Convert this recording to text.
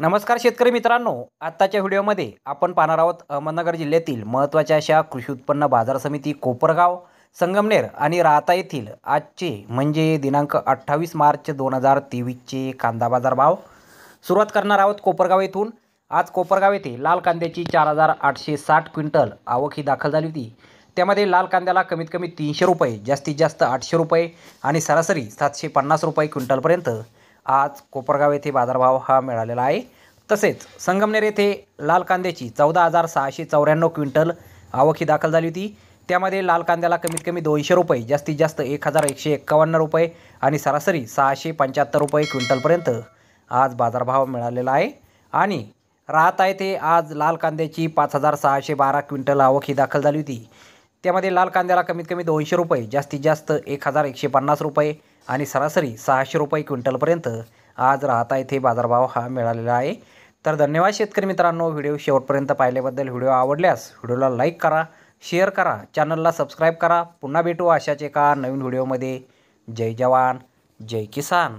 नमस्कार शेतकरी मित्रांनो आत्ताच्या व्हिडिओमध्ये आपण पाहणार आहोत अहमदनगर जिल्ह्यातील महत्त्वाच्या अशा कृषी उत्पन्न बाजार समिती कोपरगाव संगमनेर आणि राहता येथील आजचे म्हणजे दिनांक अठ्ठावीस मार्च दोन हजार तेवीसचे कांदा बाजार भाव सुरुवात करणार आहोत कोपरगाव येथून आज कोपरगाव येथे लाल कांद्याची चार हजार आठशे साठ क्विंटल आवक ही दाखल झाली होती त्यामध्ये लाल कांद्याला कमीत कमी तीनशे रुपये जास्तीत जास्त आठशे रुपये आणि सरासरी सातशे पन्नास रुपये क्विंटलपर्यंत आज कोपरगाव येथे बाजारभाव हा मिळालेला आहे तसेच संगमनेर येथे लाल कांद्याची चौदा हजार सहाशे चौऱ्याण्णव क्विंटल आवक ही दाखल झाली होती त्यामध्ये लाल कांद्याला कमीत कमी दोनशे रुपये जास्तीत जास्त एक हजार एकशे एक्कावन्न रुपये आणि सरासरी सहाशे पंच्याहत्तर रुपये क्विंटलपर्यंत आज बाजारभाव मिळालेला आहे आणि राहत आहे ते आज लाल कांद्याची पाच हजार सहाशे बारा क्विंटल आवक ही दाखल झाली होती त्यामध्ये लाल कांद्याला कमीत कमी दोनशे रुपये जास्तीत जास्त एक हजार एकशे पन्नास रुपये आणि सरासरी सहाशे रुपये क्विंटलपर्यंत आज राहता येथे बाजारभाव हा मिळालेला आहे तर धन्यवाद शेतकरी मित्रांनो व्हिडिओ शेवटपर्यंत पाहिल्याबद्दल व्हिडिओ आवडल्यास व्हिडिओला लाईक करा शेअर करा चॅनलला सबस्क्राईब करा पुन्हा भेटू अशाच एका नवीन व्हिडिओमध्ये जय जवान जय किसान